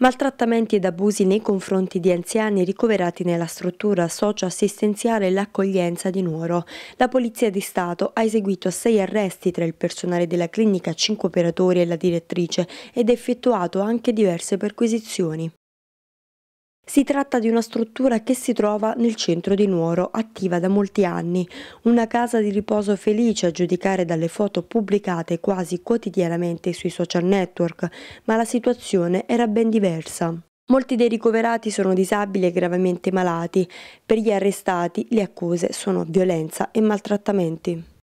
Maltrattamenti ed abusi nei confronti di anziani ricoverati nella struttura socio-assistenziale e l'accoglienza di Nuoro. La Polizia di Stato ha eseguito sei arresti tra il personale della clinica, cinque operatori e la direttrice ed effettuato anche diverse perquisizioni. Si tratta di una struttura che si trova nel centro di Nuoro, attiva da molti anni, una casa di riposo felice a giudicare dalle foto pubblicate quasi quotidianamente sui social network, ma la situazione era ben diversa. Molti dei ricoverati sono disabili e gravemente malati, per gli arrestati le accuse sono violenza e maltrattamenti.